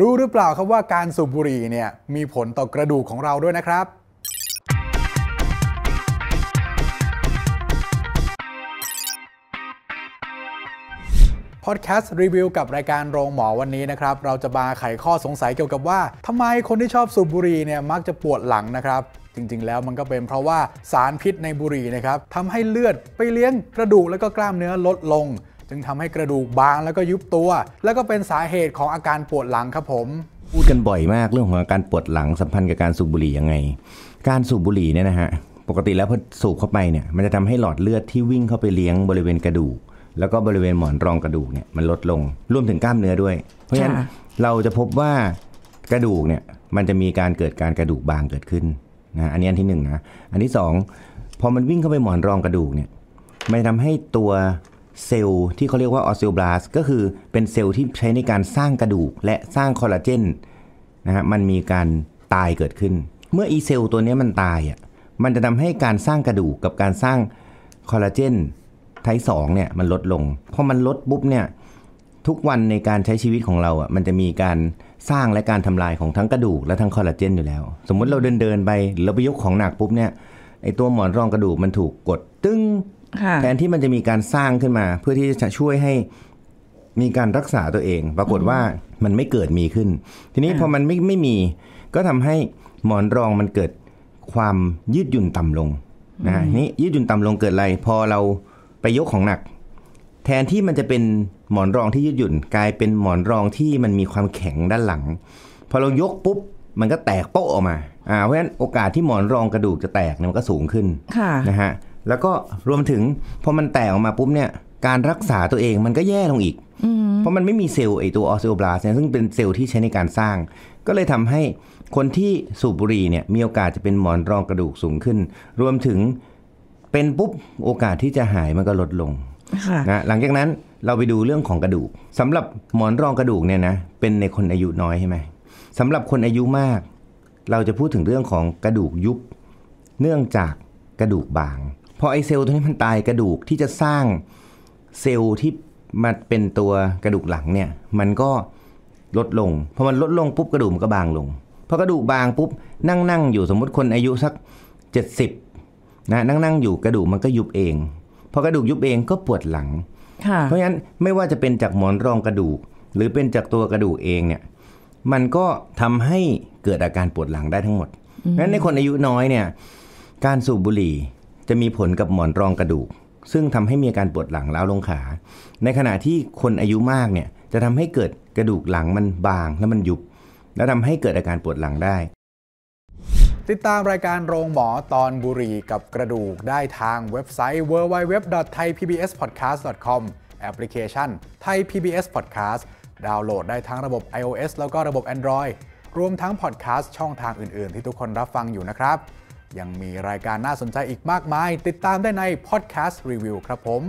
รู้หรือเปล่าครับว่าการสูบบุหรี่เนี่ยมีผลต่อกระดูกของเราด้วยนะครับ พอดแคสต์รีวิวกับรายการโรงหมอวันนี้นะครับเราจะมาไขข้อสงสัยเกี่ยวกับว่าทำไมคนที่ชอบสูบบุหรี่เนี่ยมักจะปวดหลังนะครับ จริงๆแล้วมันก็เป็นเพราะว่าสารพิษในบุหรี่นะครับทำให้เลือดไปเลี้ยงกระดูกและก็กล้ามเนื้อลดลงึงทำให้กระดูกบางแล้วก็ยุบตัว แล้วก็เป็นสาเหตุของอาการปวดหลังครับผม พูดกันบ่อยมากเรื่องของอาการปวดหลังสัมพันธ์กับการสูบบุหรี่ยังไง การสูบบุหรี่เนี่ยนะฮะปกติแล้วพอสูบเข้าไปเนี่ยมันจะทำให้หลอดเลือดที่วิ่งเข้าไปเลี้ยงบริเวณกระดูก แล้วก็บริเวณหมอนรองกระดูกเนี่ยมันลดลงรวมถึงกล้ามเนื้อด้วยเพราะฉะนั้นเราจะพบว่า กระดูกเนี่ยมันจะมีการเกิดการกระดูกบางเกิดขึ้นนะอันนี้อันที่หนึ่งนะอันที่สองพอมันวิ่งเข้าไปหมอนรองกระดูกเนี่ยมันทำให้ตัวเซลล์ที่เขาเรียกว่าออสเซลบลาสก็คือเป็นเซลล์ที่ใช้ในการสร้างกระดูกและสร้างคอลลาเจนนะฮะมันมีการตายเกิดขึ้น เมื่ออีเซลล์ตัวนี้มันตายอ่ะมันจะทำให้การสร้างกระดูกกับการสร้างคอลลาเจนไทสองเนี่ยมันลดลงพอมันลดปุ๊บเนี่ยทุกวันในการใช้ชีวิตของเราอ่ะมันจะมีการสร้างและการทำลายของทั้งกระดูกและทั้งคอลลาเจนอยู่แล้ว สมมุติเราเดินเดินไปเราไปยกของหนักปุ๊บเนี่ยไอตัวหมอนรองกระดูกมันถูกกดตึ้งแทนที่มันจะมีการสร้างขึ้นมาเพื่อที่จะช่วยให้มีการรักษาตัวเองปรากฏว่ามันไม่เกิดมีขึ้น ทีนี้พอมันไม่ไม่มีก็ทำให้หมอนรองมันเกิดความยืดหยุ่นต่ำลงนะนี่ยืดหยุ่นต่ำลงเกิดอะไรพอเราไปยกของหนัก แทนที่มันจะเป็นหมอนรองที่ยืดหยุ่นกลายเป็นหมอนรองที่มันมีความแข็งด้านหลัง พอเรายกปุ๊บ มันก็แตกโป๊ะออกมาอ่าเพราะฉะนั้นโอกาสที่หมอนรองกระดูกจะแตกเนี่ยมันก็สูงขึ้นนะฮะแล้วก็รวมถึงพอมันแตกออกมาปุ๊บเนี่ย การรักษาตัวเองมันก็แย่ลงอีกเพราะมันไม่มีเซลล์ไอตัวออสซซโอบลาสเนี่ยซึ่งเป็นเซลล์ที่ใช้ในการสร้าง ก็เลยทำให้คนที่สูบบุหรี่เนี่ย มีโอกาสจะเป็นหมอนรองกระดูกสูงขึ้น รวมถึงเป็นปุ๊บ โอกาสที่จะหายมันก็ลดลงนะหลังจากนั้นเราไปดูเรื่องของกระดูก สำหรับหมอนรองกระดูกเนี่ยนะเป็นในคนอายุน้อยใช่ไหมสำหรับคนอายุมาก เราจะพูดถึงเรื่องของกระดูกยุบเนื่องจากกระดูกบางพอไอเซลล์ตัวนี้มันตายกระดูกที่จะสร้างเซลล์ที่มาเป็นตัวกระดูกหลังเนี่ยมันก็ลดลงพอมันลดลงปุ๊บกระดูกมันก็บางลงพอกระดูกบางปุ๊บนั่งนั่งอยู่สมมติคนอายุสัก70นะนั่งนั่งอยู่กระดูกมันก็ยุบเองพอกระดูกยุบเองก็ปวดหลัง เพราะฉะนั้นไม่ว่าจะเป็นจากหมอนรองกระดูก หรือเป็นจากตัวกระดูกเองเนี่ยมันก็ทำให้เกิดอาการปวดหลังได้ทั้งหมดเพราะะฉนั้นในคนอายุน้อยเนี่ยการสูบบุหรี่จะมีผลกับหมอนรองกระดูก ซึ่งทำให้มีอาการปวดหลังล้าวลงขา ในขณะที่คนอายุมากเนี่ยจะทำให้เกิดกระดูกหลังมันบางและมันยุบ และทำให้เกิดอาการปวดหลังได้ ติดตามรายการโรงหมอตอนบุรีกับกระดูกได้ทางเว็บไซต์ www.thaipbspodcast.com แอปพลิเคชัน Thai PBS Podcast ดาวน์โหลดได้ทั้งระบบ iOS แล้วก็ระบบ Android รวมทั้งพอดแคสต์ช่องทางอื่น ๆ ที่ทุกคนรับฟังอยู่นะครับยังมีรายการน่าสนใจอีกมากมาย ติดตามได้ในพอดแคสต์รีวิวครับผม